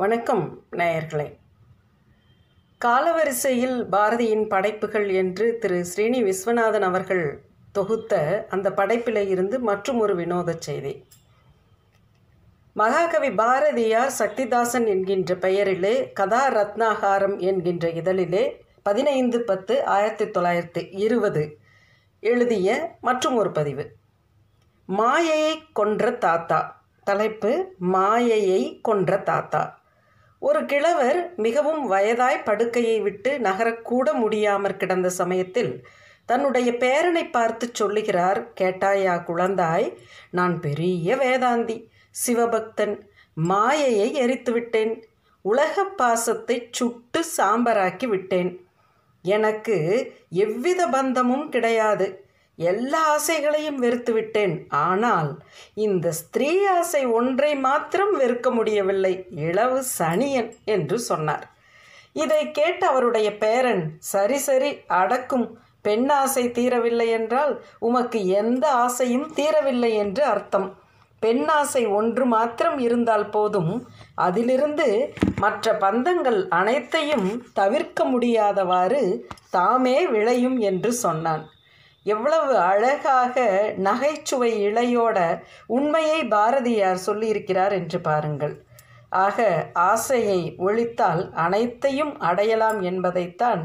வணக்கம் நேயர்களே காலவரிசையில் பாரதியின் படைப்புகள் என்று திரு ஸ்ரீனி விஸ்வநாதன் அவர்கள் தொகுத்த அந்த படைப்பிலே இருந்து மற்றும் ஒரு வினோத செய்தி மகாகவி பாரதியார் சக்திதாசன் என்கின்ற பெயரிலே கதா ரத்னாகாரம் என்கின்ற இதழிலே பதினைந்து பத்து ஆயிரத்தி தொள்ளாயிரத்தி இருபது எழுதிய மற்றும் ஒரு பதிவு மாயையை கொன்ற தாத்தா தலைப்பு மாயையை கொன்ற தாத்தா ஒரு கிழவர் மிகவும் வயதாய் படுக்கையை விட்டு நகரக்கூட முடியாமற் கிடந்த சமயத்தில் தன்னுடைய பேரனை பார்த்து சொல்லுகிறார் கேட்டாயா குழந்தாய் நான் பெரிய வேதாந்தி சிவபக்தன் மாயையை எரித்து விட்டேன் உலக பாசத்தை சுட்டு சாம்பராக்கி விட்டேன் எனக்கு எவ்வித பந்தமும் கிடையாது எல்லா ஆசைகளையும் வெறுத்து விட்டேன் ஆனால் இந்த ஸ்திரீ ஆசை ஒன்றை மாத்திரம் வெறுக்க முடியவில்லை இளவு சனியன் என்று சொன்னார் இதை கேட்ட அவருடைய பேரன் சரி சரி அடக்கும் பெண் ஆசை தீரவில்லை என்றால் உமக்கு எந்த ஆசையும் தீரவில்லை என்று அர்த்தம் பெண் ஆசை ஒன்று மாத்திரம் இருந்தால் போதும் அதிலிருந்து மற்ற பந்தங்கள் அனைத்தையும் தவிர்க்க முடியாதவாறு தாமே விளையும் என்று சொன்னான் எவ்வளவு அழகாக நகைச்சுவை இழையோட உண்மையை பாரதியார் சொல்லியிருக்கிறார் என்று பாருங்கள் ஆக ஆசையை ஒழித்தால் அனைத்தையும் அடையலாம் என்பதைத்தான்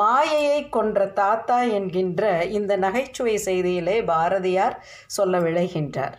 மாயையை கொன்ற தாத்தா என்கின்ற இந்த நகைச்சுவை செய்தியிலே பாரதியார் சொல்ல விளைகின்றார்